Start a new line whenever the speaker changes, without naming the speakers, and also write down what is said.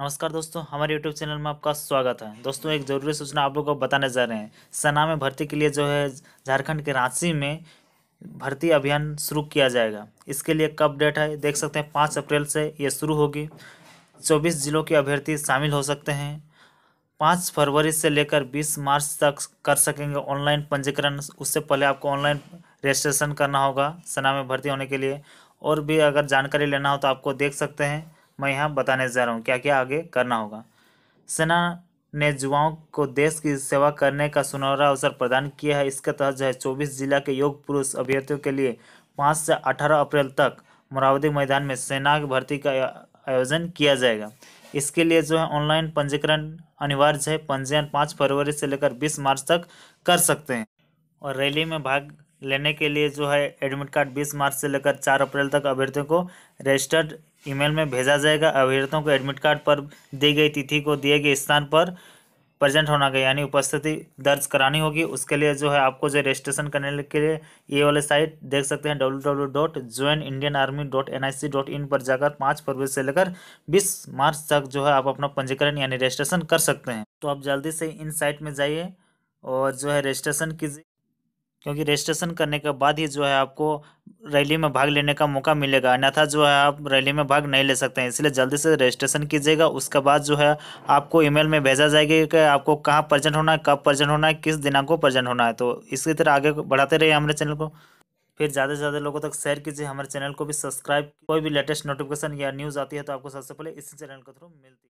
नमस्कार दोस्तों हमारे यूट्यूब चैनल में आपका स्वागत है दोस्तों एक ज़रूरी सूचना आप लोगों को बताने जा रहे हैं सना में भर्ती के लिए जो है झारखंड के रांची में भर्ती अभियान शुरू किया जाएगा इसके लिए कब डेट है देख सकते हैं पाँच अप्रैल से ये शुरू होगी चौबीस जिलों के अभ्यर्थी शामिल हो सकते हैं पाँच फरवरी से लेकर बीस मार्च तक कर सकेंगे ऑनलाइन पंजीकरण उससे पहले आपको ऑनलाइन रजिस्ट्रेशन करना होगा सना में भर्ती होने के लिए और भी अगर जानकारी लेना हो तो आपको देख सकते हैं मैं यहाँ बताने जा रहा हूँ क्या क्या आगे करना होगा सेना ने युवाओं को देश की सेवा करने का सुनहरा अवसर प्रदान किया है इसके तहत जो है चौबीस जिला के योग पुरुष अभ्यर्थियों के लिए पाँच से अठारह अप्रैल तक मोरावदी मैदान में सेना की भर्ती का आयोजन किया जाएगा इसके लिए जो है ऑनलाइन पंजीकरण अनिवार्य है पंजीयन पाँच फरवरी से लेकर बीस मार्च तक कर सकते हैं और रैली में भाग लेने के लिए जो है एडमिट कार्ड बीस मार्च से लेकर चार अप्रैल तक अभ्यर्थियों को रजिस्टर्ड ईमेल में भेजा जाएगा अभ्यर्थियों को एडमिट कार्ड पर दी गई तिथि को दिए गए स्थान पर प्रेजेंट होना गया यानी उपस्थिति दर्ज करानी होगी उसके लिए जो है आपको जो रजिस्ट्रेशन करने के लिए ये वाले साइट देख सकते हैं W W dot join Indian army dot N I C dot in पर जाकर पाँच फरवरी से लेकर बीस मार्च तक जो है आप अपना पंजीकरण यानी रजिस्ट्रेशन कर सकते हैं तो आप जल्दी से इन साइट में जाइए और जो है रजिस्ट्रेशन कीजिए क्योंकि रजिस्ट्रेशन करने के बाद ही जो है आपको रैली में भाग लेने का मौका मिलेगा अन्यथा जो है आप रैली में भाग नहीं ले सकते हैं इसलिए जल्दी से रजिस्ट्रेशन कीजिएगा उसके बाद जो है आपको ईमेल में भेजा जाएगा कि आपको कहाँ प्रेजेंट होना है कब प्रजेंट होना है किस दिनांक को प्रजेंट होना है तो इसी तरह आगे बढ़ाते रहिए हमारे चैनल को फिर ज़्यादा से ज़्यादा लोगों तक शेयर कीजिए हमारे चैनल को भी सब्सक्राइब कोई भी लेटेस्ट नोटिफिकेशन या न्यूज़ आती है तो आपको सबसे पहले इसी चैनल के थ्रू मिलती है